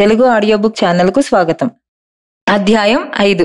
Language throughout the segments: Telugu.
తెలుగు ఆడియో బుక్ ఛానల్కు స్వాగతం అధ్యాయం ఐదు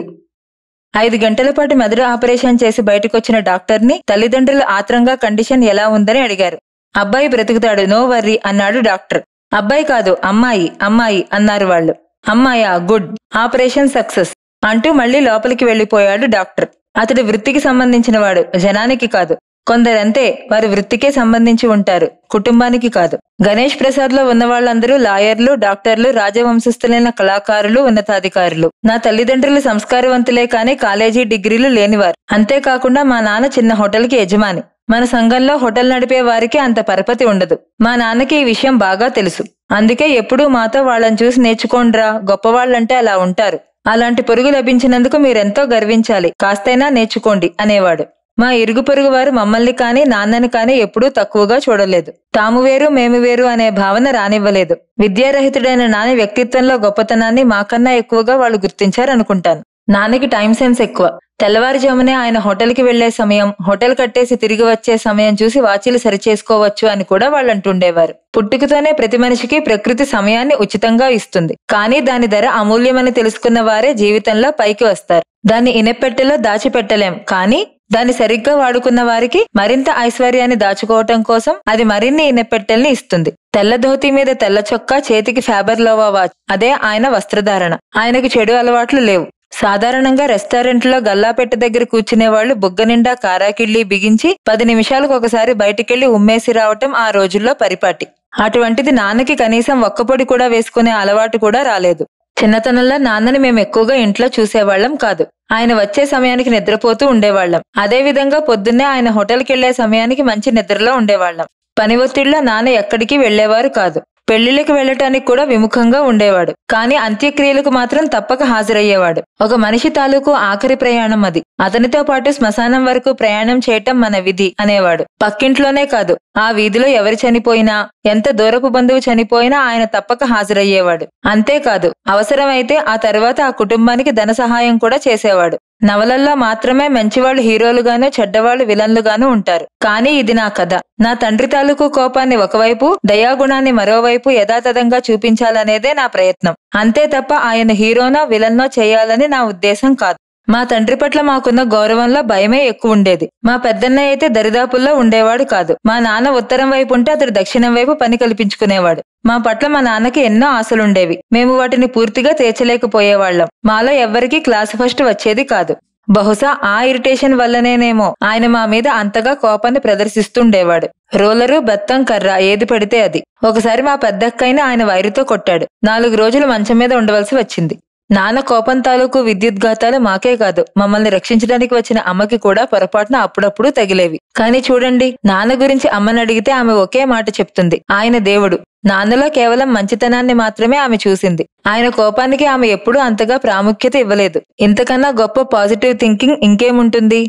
ఐదు గంటల పాటు మెదడు ఆపరేషన్ చేసి బయటకొచ్చిన డాక్టర్ని తల్లిదండ్రులు ఆత్రంగా కండిషన్ ఎలా ఉందని అడిగారు అబ్బాయి బ్రతుకుతాడు నో వర్రీ అన్నాడు డాక్టర్ అబ్బాయి కాదు అమ్మాయి అమ్మాయి అన్నారు వాళ్ళు అమ్మాయా గుడ్ ఆపరేషన్ సక్సెస్ అంటూ మళ్లీ లోపలికి వెళ్లిపోయాడు డాక్టర్ అతడు వృత్తికి సంబంధించినవాడు జనానికి కాదు కొందరంతే వారి వృత్తికే సంబంధించి ఉంటారు కుటుంబానికి కాదు గణేష్ ప్రసాద్ లో ఉన్న వాళ్ళందరూ లాయర్లు డాక్టర్లు రాజవంశస్థులైన కళాకారులు ఉన్నతాధికారులు నా తల్లిదండ్రులు సంస్కారవంతులే కానీ కాలేజీ డిగ్రీలు లేనివారు అంతేకాకుండా మా నాన్న చిన్న హోటల్కి యజమాని మన సంఘంలో హోటల్ నడిపే వారికి అంత పరపతి ఉండదు మా నాన్నకి ఈ విషయం బాగా తెలుసు అందుకే ఎప్పుడూ మాతో వాళ్ళని చూసి నేర్చుకోండ్రా గొప్పవాళ్ళంటే అలా ఉంటారు అలాంటి పొరుగు లభించినందుకు మీరెంతో గర్వించాలి కాస్తైనా నేర్చుకోండి అనేవాడు మా ఇరుగు పొరుగు వారు మమ్మల్ని కానీ నాన్నని కానీ ఎప్పుడూ తక్కువగా చూడలేదు తాము వేరు మేము వేరు అనే భావన రానివ్వలేదు విద్యారహితుడైన నాని వ్యక్తిత్వంలో గొప్పతనాన్ని మాకన్నా ఎక్కువగా వాళ్ళు గుర్తించారనుకుంటాను నాన్నకి టైం సెన్స్ ఎక్కువ తెల్లవారుజామునే ఆయన హోటల్కి వెళ్లే సమయం హోటల్ కట్టేసి తిరిగి వచ్చే సమయం చూసి వాచీలు సరిచేసుకోవచ్చు అని కూడా వాళ్ళు అంటుండేవారు పుట్టుకతోనే ప్రతి మనిషికి ప్రకృతి సమయాన్ని ఉచితంగా ఇస్తుంది కానీ దాని ధర అమూల్యమని తెలుసుకున్న వారే జీవితంలో పైకి వస్తారు దాన్ని ఇనపెట్టెలో దాచిపెట్టలేం కానీ దాన్ని సరిగ్గా వాడుకున్న వారికి మరింత ఐశ్వర్యాన్ని దాచుకోవటం కోసం అది మరిన్ని ఇనపెట్టెల్ని ఇస్తుంది తెల్ల ధోతి మీద తెల్ల చొక్కా చేతికి ఫ్యాబర్లోవా వాచ్ అదే ఆయన వస్త్రధారణ ఆయనకు చెడు అలవాట్లు లేవు సాధారణంగా రెస్టారెంట్ గల్లా గల్లాపెట్ట దగ్గర కూర్చునే వాళ్ళు బుగ్గ నిండా కారాకిళ్ళి బిగించి పది నిమిషాలకు ఒకసారి బయటికెళ్లి ఉమ్మేసి రావటం ఆ రోజుల్లో పరిపాటి అటువంటిది నాన్నకి కనీసం ఒక్కపొడి కూడా వేసుకునే అలవాటు కూడా రాలేదు చిన్నతనంలో నాన్నని మేము ఎక్కువగా ఇంట్లో చూసేవాళ్లం కాదు ఆయన వచ్చే సమయానికి నిద్రపోతూ ఉండేవాళ్లం అదే విధంగా పొద్దున్నే ఆయన హోటల్కి వెళ్లే సమయానికి మంచి నిద్రలో ఉండేవాళ్లం పని ఒత్తిడిలో నాన్న ఎక్కడికి వెళ్లేవారు కాదు పెళ్లిళ్ళకి వెళ్లటానికి కూడా విముఖంగా ఉండేవాడు కానీ అంత్యక్రియలకు మాత్రం తప్పక హాజరయ్యేవాడు ఒక మనిషి తాలూకు ఆఖరి ప్రయాణం అది అతనితో పాటు శ్మశానం వరకు ప్రయాణం చేయటం మన విధి అనేవాడు పక్కింట్లోనే కాదు ఆ వీధిలో ఎవరు చనిపోయినా ఎంత దూరపు బంధువు చనిపోయినా ఆయన తప్పక హాజరయ్యేవాడు అంతేకాదు అవసరమైతే ఆ తర్వాత ఆ కుటుంబానికి ధన సహాయం కూడా చేసేవాడు నవలల్లో మాత్రమే మంచివాళ్ళు హీరోలుగాను చెడ్డవాళ్ళు విలన్లుగాను ఉంటారు కానీ ఇది నా కథ నా తండ్రి తాలూకు కోపాన్ని ఒకవైపు దయాగుణాన్ని మరోవైపు యథాతథంగా చూపించాలనేదే నా ప్రయత్నం అంతే తప్ప ఆయన హీరోనో విలన్నో చేయాలని నా ఉద్దేశం కాదు మా తండ్రి పట్ల మాకున్న గౌరవంలో భయమే ఎక్కువ ఉండేది మా పెద్దన్నయ్య అయితే దరిదాపుల్లో ఉండేవాడు కాదు మా నాన్న ఉత్తరం వైపు ఉంటే అతడు దక్షిణం వైపు పని కల్పించుకునేవాడు మా పట్ల మా నాన్నకి ఎన్నో ఆశలుండేవి మేము వాటిని పూర్తిగా తీర్చలేకపోయేవాళ్లం మాలో ఎవ్వరికీ క్లాస్ ఫస్ట్ వచ్చేది కాదు బహుశా ఆ ఇరిటేషన్ వల్లనేనేమో ఆయన మా మీద అంతగా కోపాన్ని ప్రదర్శిస్తుండేవాడు రోలరు బత్తం కర్ర ఏది పడితే అది ఒకసారి మా పెద్దక్కైనా ఆయన వైరుతో కొట్టాడు నాలుగు రోజులు మంచం మీద ఉండవలసి వచ్చింది నాన్న కోపం తాలూకు విద్యుత్ ఘాతాలు మాకే కాదు మమ్మల్ని రక్షించడానికి వచ్చిన అమ్మకి కూడా పొరపాటున అప్పుడప్పుడు తగిలేవి కానీ చూడండి నాన్న గురించి అమ్మని అడిగితే ఆమె ఒకే మాట చెప్తుంది ఆయన దేవుడు నాన్నలో కేవలం మంచితనాన్ని మాత్రమే ఆమె చూసింది ఆయన కోపానికి ఆమె ఎప్పుడూ అంతగా ప్రాముఖ్యత ఇవ్వలేదు ఇంతకన్నా గొప్ప పాజిటివ్ థింకింగ్ ఇంకేముంటుంది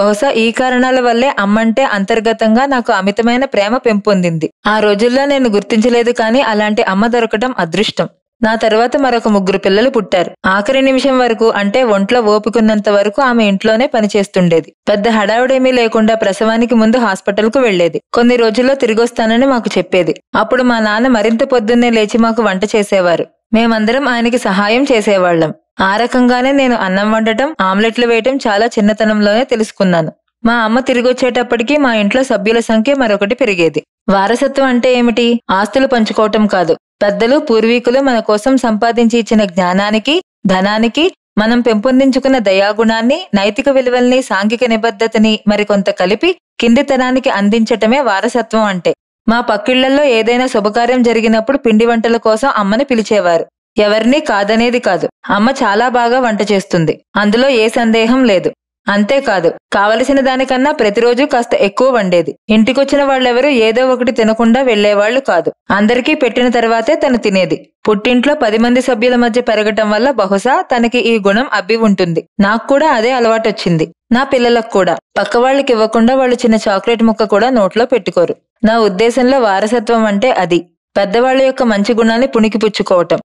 బహుశా ఈ కారణాల వల్లే అమ్మంటే అంతర్గతంగా నాకు అమితమైన ప్రేమ పెంపొందింది ఆ రోజుల్లో నేను గుర్తించలేదు కానీ అలాంటి అమ్మ దొరకటం అదృష్టం నా తర్వాత మరొక ముగ్గురు పిల్లలు పుట్టారు ఆఖరి నిమిషం వరకు అంటే ఒంట్లో ఓపుకున్నంత వరకు ఆమె ఇంట్లోనే పనిచేస్తుండేది పెద్ద హడావుడేమీ లేకుండా ప్రసవానికి ముందు హాస్పిటల్ కు వెళ్లేది కొన్ని రోజుల్లో తిరిగొస్తానని మాకు చెప్పేది అప్పుడు మా నాన్న మరింత పొద్దున్నే లేచి మాకు వంట చేసేవారు మేమందరం ఆయనకి సహాయం చేసేవాళ్లం ఆ రకంగానే నేను అన్నం వండటం ఆమ్లెట్లు వేయటం చాలా చిన్నతనంలోనే తెలుసుకున్నాను మా అమ్మ తిరిగొచ్చేటప్పటికి మా ఇంట్లో సభ్యుల సంఖ్య మరొకటి పెరిగేది వారసత్వం అంటే ఏమిటి ఆస్తులు పంచుకోవటం కాదు పెద్దలు పూర్వీకులు మన కోసం సంపాదించి ఇచ్చిన జ్ఞానానికి ధనానికి మనం పెంపొందించుకున్న దయాగుణాన్ని నైతిక విలువల్ని సాంఘిక నిబద్ధతని మరికొంత కలిపి కిందితనానికి అందించటమే వారసత్వం అంటే మా పక్కిళ్లలో ఏదైనా శుభకార్యం జరిగినప్పుడు పిండి వంటల కోసం అమ్మని పిలిచేవారు ఎవరినీ కాదనేది కాదు అమ్మ చాలా బాగా వంట చేస్తుంది అందులో ఏ సందేహం లేదు అంతేకాదు కావలసిన దానికన్నా ప్రతిరోజు కాస్త ఎక్కువ వండేది ఇంటికొచ్చిన వాళ్ళెవరూ ఏదో ఒకటి తినకుండా వెళ్లేవాళ్లు కాదు అందరికీ పెట్టిన తర్వాతే తను తినేది పుట్టింట్లో పది మంది సభ్యుల మధ్య పెరగటం వల్ల బహుశా తనకి ఈ గుణం అబ్బి ఉంటుంది నాకు కూడా అదే అలవాటొచ్చింది నా పిల్లలకు కూడా పక్క వాళ్ళకి ఇవ్వకుండా వాళ్ళు చిన్న చాక్లెట్ ముక్క కూడా నోట్లో పెట్టుకోరు నా ఉద్దేశంలో వారసత్వం అంటే అది పెద్దవాళ్ల యొక్క మంచి గుణాన్ని పుణికిపుచ్చుకోవటం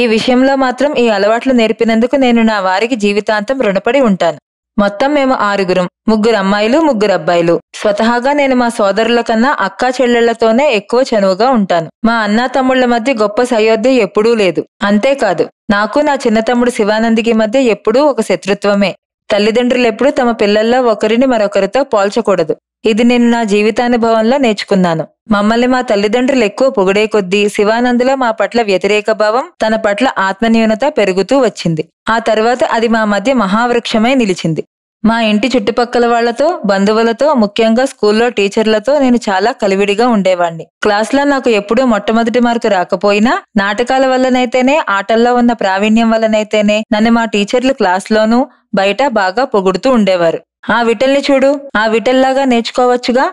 ఈ విషయంలో మాత్రం ఈ అలవాట్లు నేర్పినందుకు నేను నా వారికి జీవితాంతం రుణపడి ఉంటాను మొత్తం మేము ఆరుగురం ముగ్గురు అమ్మాయిలు ముగ్గురు అబ్బాయిలు స్వతహాగా నేను మా సోదరుల కన్నా అక్కా చెల్లెళ్లతోనే ఎక్కువ చనువుగా ఉంటాను మా అన్నా తమ్ముళ్ల మధ్య గొప్ప సయోధ్య ఎప్పుడూ లేదు అంతేకాదు నాకు నా చిన్న తమ్ముడు శివానందికి మధ్య ఎప్పుడూ ఒక శత్రుత్వమే తల్లిదండ్రులెప్పుడూ తమ పిల్లల్లో ఒకరిని మరొకరితో పోల్చకూడదు ఇది నేను నా జీవితానుభవంలో నేర్చుకున్నాను మమ్మల్ని మా తల్లిదండ్రులు ఎక్కువ పొగిడే కొద్దీ శివానందులో మా పట్ల వ్యతిరేక భావం తన పట్ల ఆత్మన్యూనత పెరుగుతూ వచ్చింది ఆ తర్వాత అది మా మధ్య మహావృక్షమై నిలిచింది మా ఇంటి చుట్టుపక్కల వాళ్లతో బంధువులతో ముఖ్యంగా స్కూల్లో టీచర్లతో నేను చాలా కలివిడిగా ఉండేవాణ్ణి క్లాస్లో నాకు ఎప్పుడూ మొట్టమొదటి మార్కు రాకపోయినా నాటకాల వల్లనైతేనే ఆటల్లో ఉన్న ప్రావీణ్యం వల్లనైతేనే నన్ను మా టీచర్లు క్లాస్లోనూ బయట బాగా పొగుడుతూ ఉండేవారు ఆ విఠల్ని చూడు ఆ విఠల్లాగా నేర్చుకోవచ్చుగా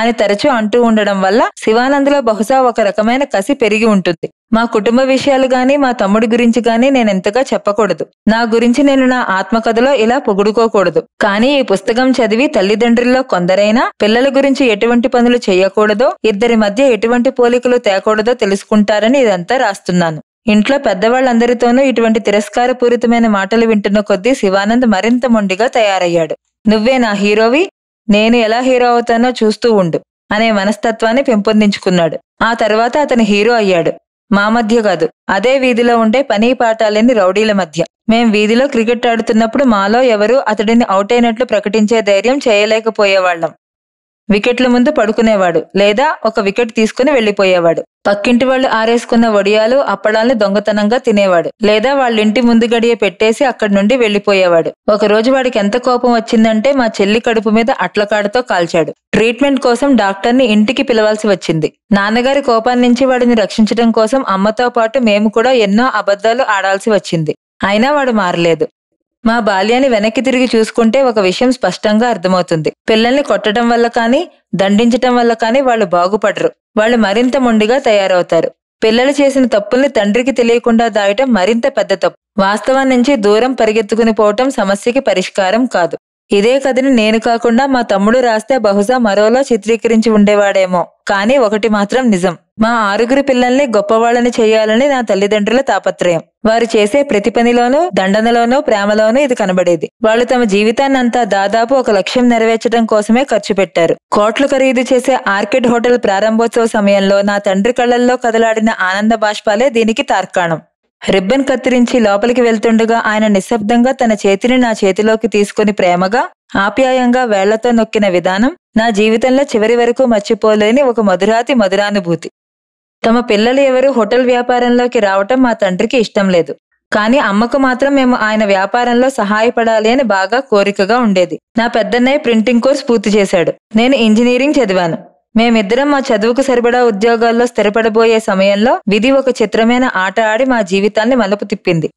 అని తరచూ అంటూ ఉండడం వల్ల శివానందులో బహుశా ఒక రకమైన కసి పెరిగి ఉంటుంది మా కుటుంబ విషయాలు గాని మా తమ్ముడి గురించి గాని నేను చెప్పకూడదు నా గురించి నేను నా ఆత్మకథలో ఇలా పొగుడుకోకూడదు కానీ ఈ పుస్తకం చదివి తల్లిదండ్రుల్లో కొందరైనా పిల్లల గురించి ఎటువంటి పనులు చేయకూడదో ఇద్దరి మధ్య ఎటువంటి పోలికలు తేకూడదో తెలుసుకుంటారని ఇదంతా రాస్తున్నాను ఇంట్లో పెద్దవాళ్ళందరితోనూ ఇటువంటి తిరస్కారపూరితమైన మాటలు వింటున్న కొద్దీ శివానంద్ మరింత మొండిగా తయారయ్యాడు నువ్వే నా హీరోవి నేను ఎలా హీరో అవుతానో చూస్తూ ఉండు అనే మనస్తత్వాన్ని పెంపొందించుకున్నాడు ఆ తర్వాత అతను హీరో అయ్యాడు మా మధ్య కాదు అదే వీధిలో ఉండే పని పాఠాలేని రౌడీల మధ్య మేం వీధిలో క్రికెట్ ఆడుతున్నప్పుడు మాలో ఎవరూ అతడిని అవుట్ అయినట్లు ప్రకటించే ధైర్యం చేయలేకపోయేవాళ్లం వికెట్ల ముందు పడుకునేవాడు లేదా ఒక వికెట్ తీసుకుని వెళ్లిపోయేవాడు పక్కింటి వాళ్ళు ఆరేసుకున్న వడియాలు అప్పడాలను దొంగతనంగా తినేవాడు లేదా వాళ్ళ ఇంటి ముందు గడియ పెట్టేసి అక్కడి నుండి వెళ్లిపోయేవాడు ఒక రోజు వాడికి ఎంత కోపం వచ్చిందంటే మా చెల్లి కడుపు మీద అట్లకాడతో కాల్చాడు ట్రీట్మెంట్ కోసం డాక్టర్ని ఇంటికి పిలవాల్సి వచ్చింది నాన్నగారి కోపాన్ని నుంచి వాడిని రక్షించడం కోసం అమ్మతో పాటు మేము కూడా ఎన్నో అబద్ధాలు ఆడాల్సి వచ్చింది అయినా వాడు మారలేదు మా బాల్యాన్ని వెనక్కి తిరిగి చూసుకుంటే ఒక విషయం స్పష్టంగా అర్థమవుతుంది పిల్లల్ని కొట్టడం వల్ల కానీ దండించటం వల్ల కానీ వాళ్ళు బాగుపడరు వాళ్ళు మరింత మొండిగా తయారవుతారు పిల్లలు చేసిన తప్పుల్ని తండ్రికి తెలియకుండా దాయటం మరింత పెద్ద తప్పు వాస్తవాన్నించి దూరం పరిగెత్తుకుని పోవటం సమస్యకి పరిష్కారం కాదు ఇదే కథని నేను కాకుండా మా తమ్ముడు రాస్తే బహుశా మరోలా చిత్రీకరించి ఉండేవాడేమో కానీ ఒకటి మాత్రం నిజం మా ఆరుగురు పిల్లల్ని గొప్పవాళ్ళని చేయాలని నా తల్లిదండ్రుల తాపత్రయం వారు చేసే ప్రతి పనిలోనూ దండనలోనూ ప్రేమలోనూ ఇది కనబడేది వాళ్ళు తమ జీవితాన్నంతా దాదాపు ఒక లక్ష్యం నెరవేర్చడం కోసమే ఖర్చు పెట్టారు కోట్లు ఖరీదు చేసే ఆర్కిడ్ హోటల్ ప్రారంభోత్సవ సమయంలో నా తండ్రి కళ్ళల్లో కదలాడిన ఆనంద బాష్పాలే దీనికి తార్కాణం రిబ్బన్ కత్తిరించి లోపలికి వెళ్తుండగా ఆయన నిశ్శబ్దంగా తన చేతిని నా చేతిలోకి తీసుకుని ప్రేమగా ఆప్యాయంగా వేళ్లతో నొక్కిన విధానం నా జీవితంలో చివరి వరకు మర్చిపోలేని ఒక మధురాతి మధురానుభూతి తమ పిల్లలు ఎవరు హోటల్ వ్యాపారంలోకి రావటం మా తండ్రికి ఇష్టం లేదు కానీ అమ్మకు మాత్రం మేము ఆయన వ్యాపారంలో సహాయపడాలి అని బాగా కోరికగా ఉండేది నా పెద్దన్నయ్య ప్రింటింగ్ కోర్స్ పూర్తి చేశాడు నేను ఇంజనీరింగ్ చదివాను మేమిద్దరం మా చదువుకు సరిపడా ఉద్యోగాల్లో స్థిరపడబోయే సమయంలో విధి ఒక చిత్రమైన ఆట ఆడి మా జీవితాన్ని మలుపు తిప్పింది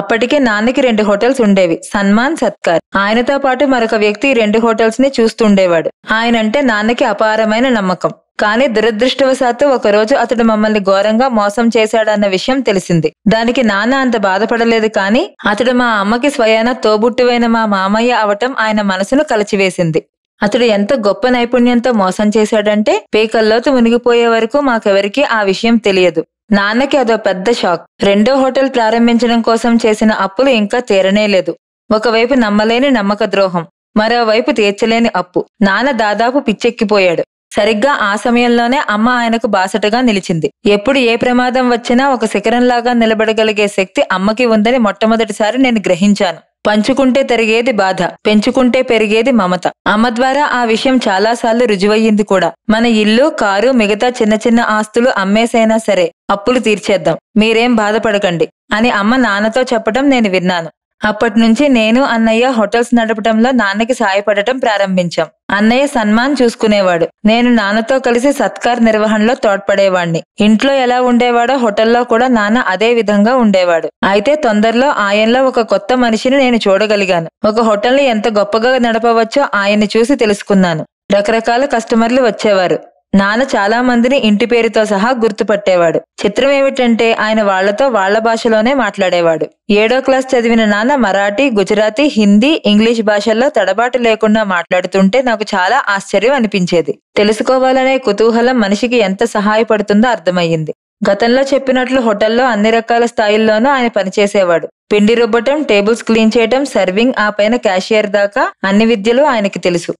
అప్పటికే నాన్నకి రెండు హోటల్స్ ఉండేవి సన్మాన్ సత్కార్ ఆయనతో పాటు మరొక వ్యక్తి రెండు హోటల్స్ ని చూస్తుండేవాడు ఆయనంటే నాన్నకి అపారమైన నమ్మకం కానీ దురదృష్టవశాత్తు ఒకరోజు అతడు మమ్మల్ని ఘోరంగా మోసం చేశాడన్న విషయం తెలిసింది దానికి నాన్న అంత బాధపడలేదు కానీ అతడు మా అమ్మకి స్వయాన తోబుట్టువైన మా మామయ్య అవటం ఆయన మనసును కలచివేసింది అతడు ఎంత గొప్ప నైపుణ్యంతో మోసం చేశాడంటే పేకల్లోతు మునిగిపోయే వరకు మాకెవరికీ ఆ విషయం తెలియదు నాన్నకి అదో పెద్ద షాక్ రెండో హోటల్ ప్రారంభించడం కోసం చేసిన అప్పులు ఇంకా తీరనే లేదు ఒకవైపు నమ్మలేని నమ్మక ద్రోహం మరోవైపు తీర్చలేని అప్పు నాన్న దాదాపు పిచ్చెక్కిపోయాడు సరిగ్గా ఆ సమయంలోనే అమ్మ ఆయనకు బాసటగా నిలిచింది ఎప్పుడు ఏ ప్రమాదం వచ్చినా ఒక శిఖరంలాగా నిలబడగలిగే శక్తి అమ్మకి ఉందని మొట్టమొదటిసారి నేను గ్రహించాను పంచుకుంటే తిరిగేది బాధ పెంచుకుంటే పెరిగేది మమత అమ్మ ద్వారా ఆ విషయం చాలాసార్లు రుజువయ్యింది కూడా మన ఇల్లు కారు మిగతా చిన్న చిన్న ఆస్తులు అమ్మేసైనా సరే అప్పులు తీర్చేద్దాం మీరేం బాధపడకండి అని అమ్మ నాన్నతో చెప్పడం నేను విన్నాను అప్పటినుంచి నేను అన్నయ్య హోటల్స్ నడపటంలో నాన్నకి సాయపడటం ప్రారంభించాం అన్నయ్య సన్మాన్ చూసుకునేవాడు నేను నాన్నతో కలిసి సత్కార్ నిర్వహణలో తోడ్పడేవాణ్ణి ఇంట్లో ఎలా ఉండేవాడో హోటల్లో కూడా నాన్న అదే విధంగా ఉండేవాడు అయితే తొందరలో ఆయనలో ఒక కొత్త మనిషిని నేను చూడగలిగాను ఒక హోటల్ని ఎంత గొప్పగా నడపవచ్చో ఆయన్ని చూసి తెలుసుకున్నాను రకరకాల కస్టమర్లు వచ్చేవారు నాన్న చాలా మందిని ఇంటి పేరుతో సహా గుర్తుపట్టేవాడు చిత్రం ఏమిటంటే ఆయన వాళ్లతో వాళ్ల భాషలోనే మాట్లాడేవాడు ఏడో క్లాస్ చదివిన నాన్న మరాఠీ గుజరాతీ హిందీ ఇంగ్లీష్ భాషల్లో తడబాటు లేకుండా మాట్లాడుతుంటే నాకు చాలా ఆశ్చర్యం అనిపించేది తెలుసుకోవాలనే కుతూహలం మనిషికి ఎంత సహాయపడుతుందో అర్థమయ్యింది గతంలో చెప్పినట్లు హోటల్లో అన్ని రకాల స్థాయిల్లోనూ ఆయన పనిచేసేవాడు పిండి రుబ్బటం టేబుల్స్ క్లీన్ చేయటం సర్వింగ్ ఆ పైన క్యాషియర్ దాకా అన్ని విద్యలు ఆయనకి తెలుసు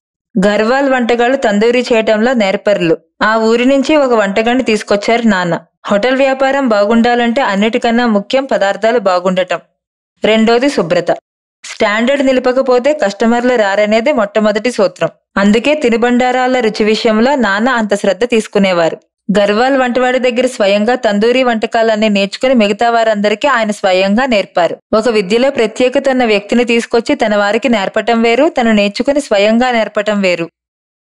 గర్వాల్ వంటగాళ్లు తందూరి చేయటంలో నేర్పరులు ఆ ఊరి నుంచి ఒక వంటగాన్ని తీసుకొచ్చారు నాన్న హోటల్ వ్యాపారం బాగుండాలంటే అన్నిటికన్నా ముఖ్యం పదార్థాలు బాగుండటం రెండోది శుభ్రత స్టాండర్డ్ నిలపకపోతే కస్టమర్లు రారనేది మొట్టమొదటి సూత్రం అందుకే తినుబండారాల రుచి విషయంలో నాన్న అంత శ్రద్ధ తీసుకునేవారు గర్వాల్ వంటవాడి దగ్గర స్వయంగా తందూరి వంటకాలన్నీ నేర్చుకుని మిగతా వారందరికీ ఆయన స్వయంగా నేర్పారు ఒక విద్యలో ప్రత్యేకత ఉన్న వ్యక్తిని తీసుకొచ్చి తన వారికి నేర్పటం వేరు తను నేర్చుకుని స్వయంగా నేర్పటం వేరు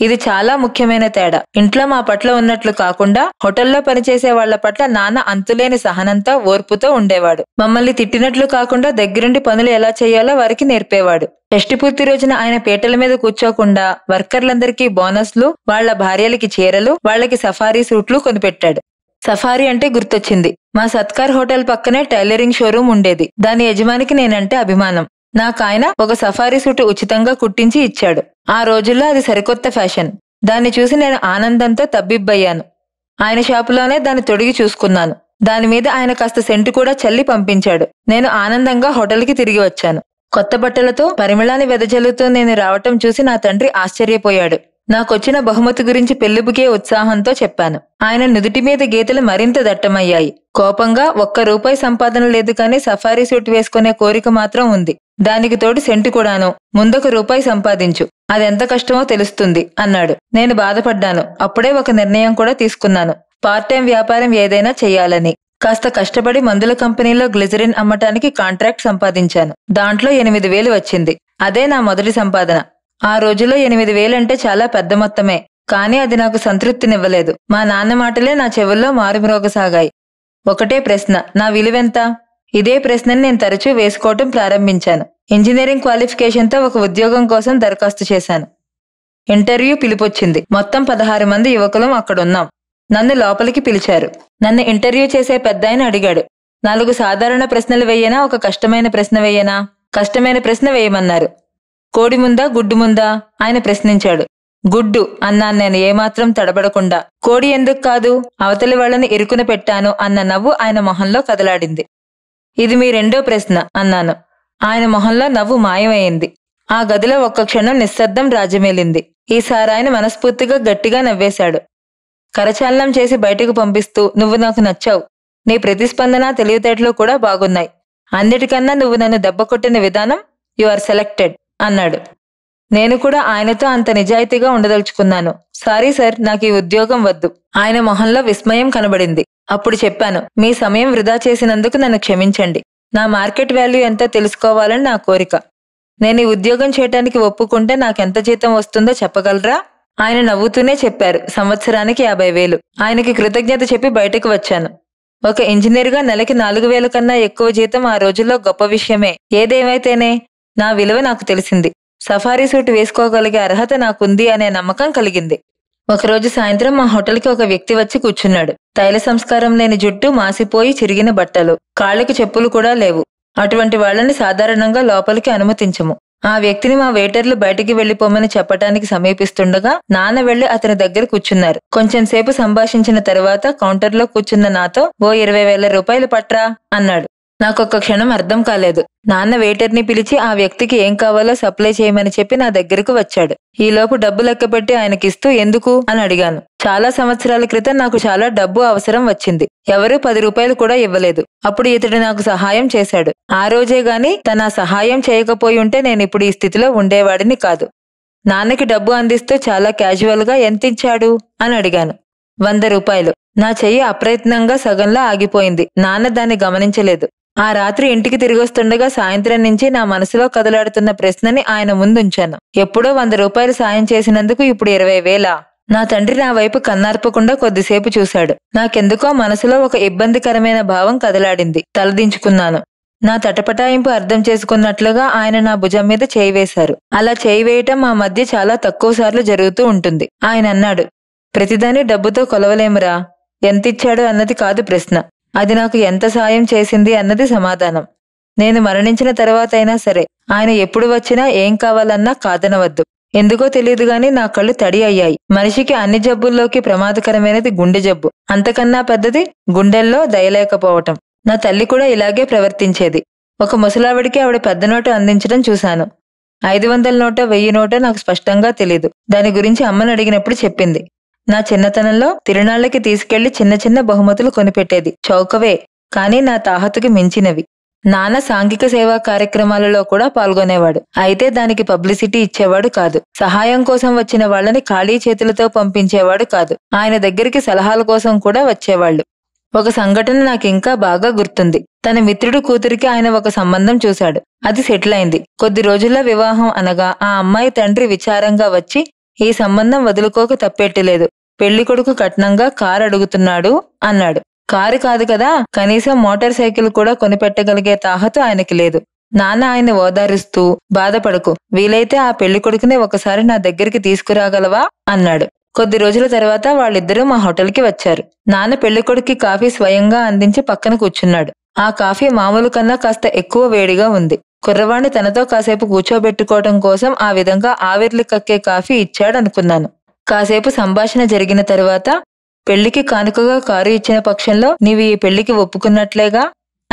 ఇది చాలా ముఖ్యమైన తేడా ఇంట్లో మా పట్ల ఉన్నట్లు కాకుండా హోటల్లో పనిచేసే వాళ్ల పట్ల నాన్న అంతులేని సహనంతో ఓర్పుతో ఉండేవాడు మమ్మల్ని తిట్టినట్లు కాకుండా దగ్గరుండి పనులు ఎలా చేయాలో వారికి నేర్పేవాడు షష్టి పూర్తి రోజున ఆయన పీటల మీద కూర్చోకుండా వర్కర్లందరికీ బోనస్లు వాళ్ల భార్యలకి చీరలు వాళ్లకి సఫారీ సూట్లు కొనిపెట్టాడు సఫారీ అంటే గుర్తొచ్చింది మా సత్కార్ హోటల్ పక్కనే టైలరింగ్ షోరూమ్ ఉండేది దాని యజమానికి నేనంటే అభిమానం నాకాయన ఒక సఫారీ సూట్ ఉచితంగా కుట్టించి ఇచ్చాడు ఆ రోజుల్లో అది సరికొత్త ఫ్యాషన్ దాన్ని చూసి నేను ఆనందంతో తబ్బిబ్బయ్యాను ఆయన షాపులోనే దాన్ని తొడిగి చూసుకున్నాను దాని మీద ఆయన కాస్త సెంటు కూడా చల్లి పంపించాడు నేను ఆనందంగా హోటల్కి తిరిగి వచ్చాను కొత్త బట్టలతో పరిమళాన్ని వెదజల్లుతూ నేను రావటం చూసి నా తండ్రి ఆశ్చర్యపోయాడు నాకొచ్చిన బహుమతి గురించి పెళ్లిబుకే ఉత్సాహంతో చెప్పాను ఆయన నుదుటి మీద గీతలు మరింత దట్టమయ్యాయి కోపంగా ఒక్క రూపాయి సంపాదన లేదు కానీ సఫారీ సూట్ వేసుకునే కోరిక మాత్రం ఉంది దానికి తోడు సెంటు కూడాను ముందొక రూపాయి సంపాదించు అదెంత కష్టమో తెలుస్తుంది అన్నాడు నేను బాధపడ్డాను అప్పుడే ఒక నిర్ణయం కూడా తీసుకున్నాను పార్ట్ టైం వ్యాపారం ఏదైనా చేయాలని కాస్త కష్టపడి మందుల కంపెనీలో గ్లిజరిన్ అమ్మటానికి కాంట్రాక్ట్ సంపాదించాను దాంట్లో ఎనిమిది వేలు వచ్చింది అదే నా మొదటి సంపాదన ఆ రోజులో ఎనిమిది వేలంటే చాలా పెద్ద మొత్తమే కానీ అది నాకు సంతృప్తినివ్వలేదు మా నాన్న మాటలే నా చెవుల్లో మారుమ్రోగసాగాయి ఒకటే ప్రశ్న నా విలువెంత ఇదే ప్రశ్నని నేను తరచూ వేసుకోవటం ప్రారంభించాను ఇంజనీరింగ్ క్వాలిఫికేషన్తో ఒక ఉద్యోగం కోసం దరఖాస్తు చేశాను ఇంటర్వ్యూ పిలుపొచ్చింది మొత్తం పదహారు మంది యువకులం అక్కడున్నాం నన్ను లోపలికి పిలిచారు నన్ను ఇంటర్వ్యూ చేసే పెద్దాయన అడిగాడు నాలుగు సాధారణ ప్రశ్నలు వేయనా ఒక కష్టమైన ప్రశ్న వేయనా కష్టమైన ప్రశ్న వేయమన్నారు కోడి ముందా గుడ్డు ముందా ఆయన ప్రశ్నించాడు గుడ్డు అన్నాను నేను ఏమాత్రం తడబడకుండా కోడి ఎందుకు కాదు అవతలి వాళ్ళని ఇరుకున పెట్టాను అన్న నవ్వు ఆయన మొహంలో కదలాడింది ఇది మీ రెండో ప్రశ్న అన్నాను ఆయన మొహంలో నవ్వు మాయమైంది ఆ గదిలో ఒక్క క్షణం నిశ్శబ్దం రాజమేలింది ఈసారి ఆయన మనస్ఫూర్తిగా గట్టిగా నవ్వేశాడు కరచాలనం చేసి బయటకు పంపిస్తూ నువ్వు నాకు నచ్చావు నీ ప్రతిస్పందన తెలివితేటలు కూడా బాగున్నాయి అన్నిటికన్నా నువ్వు నన్ను దెబ్బ కొట్టిన విధానం యు ఆర్ సెలెక్టెడ్ అన్నాడు నేను కూడా ఆయనతో అంత నిజాయితీగా ఉండదలుచుకున్నాను సారీ సార్ నాకు ఈ ఉద్యోగం వద్దు ఆయన మొహంలో విస్మయం కనబడింది అప్పుడు చెప్పాను మీ సమయం వృధా చేసినందుకు నన్ను క్షమించండి నా మార్కెట్ వాల్యూ ఎంతో తెలుసుకోవాలని నా కోరిక నేను ఈ ఉద్యోగం చేయటానికి ఒప్పుకుంటే నాకెంత జీతం వస్తుందో చెప్పగలరా ఆయన నవ్వుతూనే చెప్పారు సంవత్సరానికి యాభై వేలు ఆయనకి కృతజ్ఞత చెప్పి బయటకు వచ్చాను ఒక ఇంజనీర్గా నెలకి నాలుగు వేల కన్నా ఎక్కువ జీతం ఆ రోజుల్లో గొప్ప విషయమే ఏదేమైతేనే నా విలువ నాకు తెలిసింది సఫారీ సూట్ వేసుకోగలిగే అర్హత నాకుంది అనే నమ్మకం కలిగింది ఒకరోజు సాయంత్రం మా హోటల్కి ఒక వ్యక్తి వచ్చి కూర్చున్నాడు తైల సంస్కారం లేని జుట్టు మాసిపోయి చిరిగిన బట్టలు కాళ్ళకి చెప్పులు కూడా లేవు అటువంటి వాళ్ళని సాధారణంగా లోపలికి అనుమతించము ఆ వ్యక్తిని మా వెయిటర్లు బయటికి వెళ్లిపోమని చెప్పటానికి సమీపిస్తుండగా నాన్న వెళ్లి అతని దగ్గర కూర్చున్నారు కొంచెం సేపు సంభాషించిన తర్వాత కౌంటర్లో కూర్చున్న నాతో ఓ ఇరవై వేల రూపాయలు పట్రా అన్నాడు నాకొక్క క్షణం అర్థం కాలేదు నాన్న వెయిటర్ని పిలిచి ఆ వ్యక్తికి ఏం కావాలో సప్లై చేయమని చెప్పి నా దగ్గరకు వచ్చాడు ఈలోపు డబ్బు లెక్కపెట్టి ఆయనకిస్తూ ఎందుకు అని అడిగాను చాలా సంవత్సరాల క్రితం నాకు చాలా డబ్బు అవసరం వచ్చింది ఎవరూ పది రూపాయలు కూడా ఇవ్వలేదు అప్పుడు ఇతడు నాకు సహాయం చేశాడు ఆ రోజే గాని తన సహాయం చేయకపోయి ఉంటే నేను ఇప్పుడు ఈ స్థితిలో ఉండేవాడిని కాదు నాన్నకి డబ్బు అందిస్తూ చాలా క్యాజువల్గా ఎంతిచ్చాడు అని అడిగాను వంద రూపాయలు నా చెయ్యి అప్రయత్నంగా సగంలో ఆగిపోయింది నాన్న దాన్ని గమనించలేదు ఆ రాత్రి ఇంటికి తిరిగొస్తుండగా సాయంత్రం నుంచి నా మనసులో కదలాడుతున్న ప్రశ్నని ఆయన ముందుంచాను ఎప్పుడో వంద రూపాయలు సాయం చేసినందుకు ఇప్పుడు ఇరవై వేలా నా తండ్రి నా వైపు కన్నార్పకుండా కొద్దిసేపు చూశాడు నాకెందుకో మనసులో ఒక ఇబ్బందికరమైన భావం కదలాడింది తలదించుకున్నాను నా తటపటాయింపు అర్థం చేసుకున్నట్లుగా ఆయన నా భుజం మీద చేయి వేశారు అలా చేయి వేయటం మా మధ్య చాలా తక్కువ సార్లు జరుగుతూ ఉంటుంది ఆయన అన్నాడు ప్రతిదాని డబ్బుతో కొలవలేమురా ఎంతిచ్చాడు అన్నది కాదు ప్రశ్న అది నాకు ఎంత సాయం చేసింది అన్నది సమాధానం నేను మరణించిన తర్వాత అయినా సరే ఆయన ఎప్పుడు వచ్చినా ఏం కావాలన్నా కాదనవద్దు ఎందుకో తెలియదు గాని నా కళ్ళు తడి అయ్యాయి మనిషికి అన్ని జబ్బుల్లోకి ప్రమాదకరమైనది గుండె జబ్బు అంతకన్నా పెద్దది గుండెల్లో దయలేకపోవటం నా తల్లి కూడా ఇలాగే ప్రవర్తించేది ఒక ముసలావిడికి ఆవిడ పెద్ద నోటు అందించడం చూశాను ఐదు వందల నోట వెయ్యి నోట నాకు స్పష్టంగా తెలియదు దాని గురించి అమ్మను అడిగినప్పుడు చెప్పింది నా చిన్నతనంలో తిరునాళ్ళకి తీసుకెళ్లి చిన్న చిన్న బహుమతులు కొనిపెట్టేది చౌకవే కానీ నా తాహతుకి మించినవి నాన్న సాంఘిక సేవా కార్యక్రమాలలో కూడా పాల్గొనేవాడు అయితే దానికి పబ్లిసిటీ ఇచ్చేవాడు కాదు సహాయం కోసం వచ్చిన వాళ్ళని ఖాళీ చేతులతో పంపించేవాడు కాదు ఆయన దగ్గరికి సలహాల కోసం కూడా వచ్చేవాళ్లు ఒక సంఘటన నాకు ఇంకా బాగా గుర్తుంది తన మిత్రుడు కూతురికి ఆయన ఒక సంబంధం చూశాడు అది సెటిల్ అయింది కొద్ది రోజుల వివాహం అనగా ఆ అమ్మాయి తండ్రి విచారంగా వచ్చి ఈ సంబంధం వదులుకోక తప్పెట్టలేదు కొడుకు కట్నంగా కారు అడుగుతున్నాడు అన్నాడు కారు కాదు కదా కనీసం మోటార్ సైకిల్ కూడా కొనిపెట్టగలిగే తాహతు ఆయనకి లేదు నాన్న ఆయన ఓదారుస్తూ బాధపడకు వీలైతే ఆ పెళ్లి కొడుకునే ఒకసారి నా దగ్గరికి తీసుకురాగలవా అన్నాడు కొద్ది రోజుల తర్వాత వాళ్ళిద్దరూ మా హోటల్కి వచ్చారు నాన్న పెళ్లికొడుక్కి కాఫీ స్వయంగా అందించి పక్కన కూర్చున్నాడు ఆ కాఫీ మామూలు కన్నా కాస్త ఎక్కువ వేడిగా ఉంది కుర్రవాణ్ణి తనతో కాసేపు కూర్చోబెట్టుకోవటం కోసం ఆ విధంగా ఆవిర్లు కక్కే కాఫీ ఇచ్చాడనుకున్నాను కాసేపు సంభాషణ జరిగిన తరువాత పెళ్లికి కానుకగా కారు ఇచ్చిన పక్షంలో నీవు ఈ పెళ్లికి ఒప్పుకున్నట్లేగా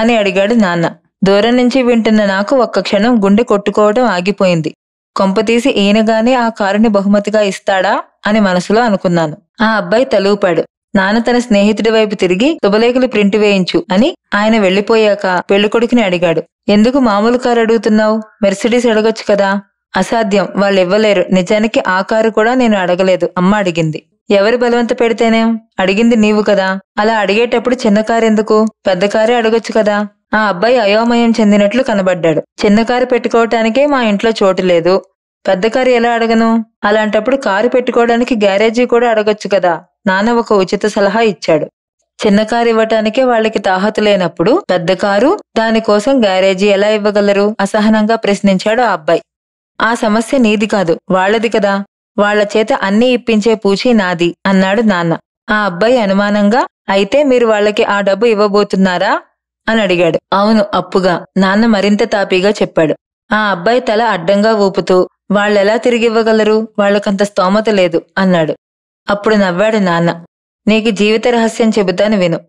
అని అడిగాడు నాన్న దూరం నుంచి వింటున్న నాకు ఒక్క క్షణం గుండె కొట్టుకోవడం ఆగిపోయింది కొంపతీసి ఈయనగానే ఆ కారుని బహుమతిగా ఇస్తాడా అని మనసులో అనుకున్నాను ఆ అబ్బాయి తలూపాడు నాన్న తన స్నేహితుడి వైపు తిరిగి శుభలేఖలు ప్రింట్ వేయించు అని ఆయన వెళ్లిపోయాక పెళ్లికొడుకుని అడిగాడు ఎందుకు మామూలు కారు అడుగుతున్నావు మెర్సిడీస్ అడగొచ్చు కదా అసాధ్యం వాళ్ళు ఇవ్వలేరు నిజానికి ఆ కారు కూడా నేను అడగలేదు అమ్మ అడిగింది ఎవరు బలవంత పెడితేనేం అడిగింది నీవు కదా అలా అడిగేటప్పుడు చిన్న కారు ఎందుకు పెద్ద కారే అడగొచ్చు కదా ఆ అబ్బాయి అయోమయం చెందినట్లు కనబడ్డాడు చిన్న కారు పెట్టుకోవటానికే మా ఇంట్లో చోటు లేదు పెద్ద కారు ఎలా అడగను అలాంటప్పుడు కారు పెట్టుకోవడానికి గ్యారేజీ కూడా అడగొచ్చు కదా నాన్న ఒక ఉచిత సలహా ఇచ్చాడు చిన్న కారు ఇవ్వటానికే వాళ్ళకి తాహతు లేనప్పుడు పెద్ద కారు దానికోసం గ్యారేజీ ఎలా ఇవ్వగలరు అసహనంగా ప్రశ్నించాడు ఆ అబ్బాయి ఆ సమస్య నీది కాదు వాళ్లది కదా వాళ్ల చేత అన్నీ ఇప్పించే పూచి నాది అన్నాడు నాన్న ఆ అబ్బాయి అనుమానంగా అయితే మీరు వాళ్ళకి ఆ డబ్బు ఇవ్వబోతున్నారా అని అడిగాడు అవును అప్పుగా నాన్న మరింత తాపీగా చెప్పాడు ఆ అబ్బాయి తల అడ్డంగా ఊపుతూ వాళ్ళెలా తిరిగివ్వగలరు వాళ్ళకంత స్తోమత లేదు అన్నాడు అప్పుడు నవ్వాడు నాన్న నీకు జీవిత రహస్యం చెబుతాను విను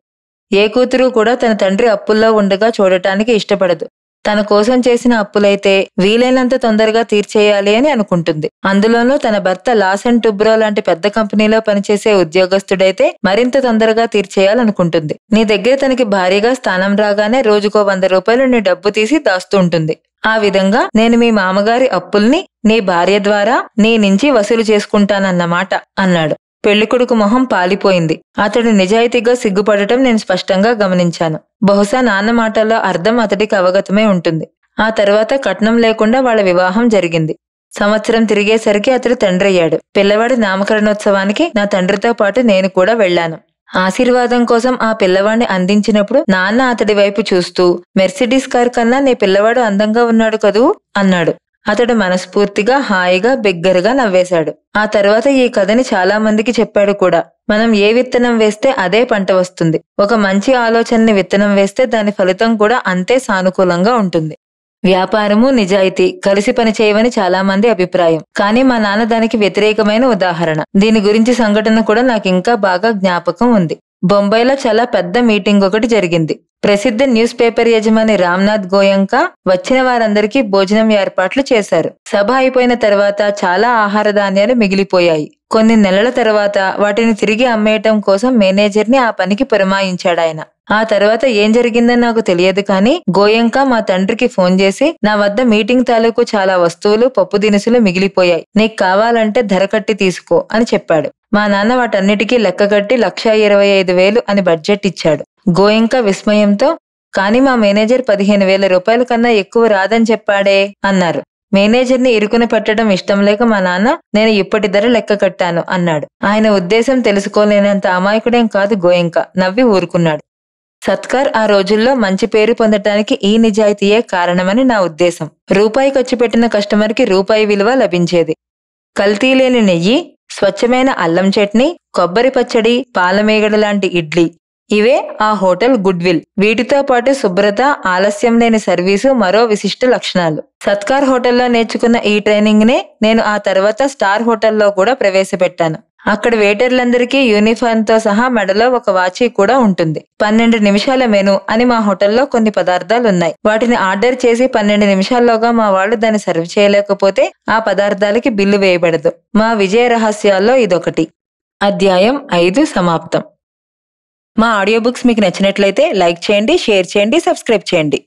ఏ కూతురు కూడా తన తండ్రి అప్పుల్లో ఉండగా చూడటానికి ఇష్టపడదు తన కోసం చేసిన అప్పులైతే వీలైనంత తొందరగా తీర్చేయాలి అని అనుకుంటుంది అందులోనూ తన భర్త లాసన్ టుబ్రో లాంటి పెద్ద కంపెనీలో పనిచేసే ఉద్యోగస్తుడైతే మరింత తొందరగా తీర్చేయాలనుకుంటుంది నీ దగ్గర తనకి భారీగా స్థానం రాగానే రోజుకో వంద రూపాయలు నీ డబ్బు తీసి దాస్తూ ఉంటుంది ఆ విధంగా నేను మీ మామగారి అప్పుల్ని నీ భార్య ద్వారా నీ నుంచి వసూలు చేసుకుంటానన్నమాట అన్నాడు పెళ్లికొడుకు మొహం పాలిపోయింది అతడు నిజాయితీగా సిగ్గుపడటం నేను స్పష్టంగా గమనించాను బహుశా నాన్న మాటల్లో అర్థం అతడికి అవగతమే ఉంటుంది ఆ తర్వాత కట్నం లేకుండా వాళ్ళ వివాహం జరిగింది సంవత్సరం తిరిగేసరికి అతడు తండ్రి అయ్యాడు పిల్లవాడి నామకరణోత్సవానికి నా తండ్రితో పాటు నేను కూడా వెళ్లాను ఆశీర్వాదం కోసం ఆ పిల్లవాడిని అందించినప్పుడు నాన్న అతడి వైపు చూస్తూ మెర్సిడీస్ కార్ కన్నా నీ పిల్లవాడు అందంగా ఉన్నాడు కదూ అన్నాడు అతడు మనస్ఫూర్తిగా హాయిగా బిగ్గరగా నవ్వేశాడు ఆ తర్వాత ఈ కథని చాలా మందికి చెప్పాడు కూడా మనం ఏ విత్తనం వేస్తే అదే పంట వస్తుంది ఒక మంచి ఆలోచనని విత్తనం వేస్తే దాని ఫలితం కూడా అంతే సానుకూలంగా ఉంటుంది వ్యాపారము నిజాయితీ కలిసి పని చేయవని చాలా మంది అభిప్రాయం కానీ మా నాన్న దానికి వ్యతిరేకమైన ఉదాహరణ దీని గురించి సంఘటన కూడా నాకు ఇంకా బాగా జ్ఞాపకం ఉంది బొంబాయిలో చాలా పెద్ద మీటింగ్ ఒకటి జరిగింది ప్రసిద్ధ న్యూస్ పేపర్ యజమాని రామ్నాథ్ గోయంక వచ్చిన వారందరికీ భోజనం ఏర్పాట్లు చేశారు సభ అయిపోయిన తర్వాత చాలా ఆహార ధాన్యాలు మిగిలిపోయాయి కొన్ని నెలల తర్వాత వాటిని తిరిగి అమ్మేయటం కోసం మేనేజర్ని ఆ పనికి పురమాయించాడాయన ఆ తర్వాత ఏం జరిగిందని నాకు తెలియదు కానీ గోయంక మా తండ్రికి ఫోన్ చేసి నా వద్ద మీటింగ్ తాలూకు చాలా వస్తువులు పప్పు దినుసులు మిగిలిపోయాయి నీకు కావాలంటే ధర కట్టి తీసుకో అని చెప్పాడు మా నాన్న వాటన్నిటికీ లెక్క కట్టి లక్ష ఇరవై ఐదు వేలు అని బడ్జెట్ ఇచ్చాడు గోయంక విస్మయంతో కానీ మా మేనేజర్ పదిహేను వేల రూపాయల కన్నా ఎక్కువ రాదని చెప్పాడే అన్నారు మేనేజర్ని ఇరుకుని పెట్టడం ఇష్టం లేక మా నాన్న నేను ఇప్పటి ధర లెక్క కట్టాను అన్నాడు ఆయన ఉద్దేశం తెలుసుకోలేనంత అమాయకుడేం కాదు గోయంక నవ్వి ఊరుకున్నాడు సత్కార్ ఆ రోజుల్లో మంచి పేరు పొందటానికి ఈ నిజాయితీయే కారణమని నా ఉద్దేశం రూపాయి ఖర్చు పెట్టిన కస్టమర్కి రూపాయి విలువ లభించేది కల్తీ లేని నెయ్యి స్వచ్ఛమైన అల్లం చట్నీ కొబ్బరి పచ్చడి పాలమేగడ లాంటి ఇడ్లీ ఇవే ఆ హోటల్ గుడ్ విల్ వీటితో పాటు శుభ్రత ఆలస్యం లేని సర్వీసు మరో విశిష్ట లక్షణాలు సత్కార్ హోటల్లో నేర్చుకున్న ఈ ట్రైనింగ్ నే నేను ఆ తర్వాత స్టార్ హోటల్లో కూడా ప్రవేశపెట్టాను అక్కడ వెయిటర్లందరికీ యూనిఫామ్ తో సహా మెడలో ఒక వాచి కూడా ఉంటుంది పన్నెండు నిమిషాల మెను అని మా హోటల్లో కొన్ని పదార్థాలు ఉన్నాయి వాటిని ఆర్డర్ చేసి పన్నెండు నిమిషాల్లోగా మా వాళ్ళు దాన్ని సర్వ్ చేయలేకపోతే ఆ పదార్థాలకి బిల్లు వేయబడదు మా విజయ రహస్యాల్లో ఇదొకటి అధ్యాయం ఐదు సమాప్తం మా ఆడియో బుక్స్ మీకు నచ్చినట్లయితే లైక్ చేయండి షేర్ చేయండి సబ్స్క్రైబ్ చేయండి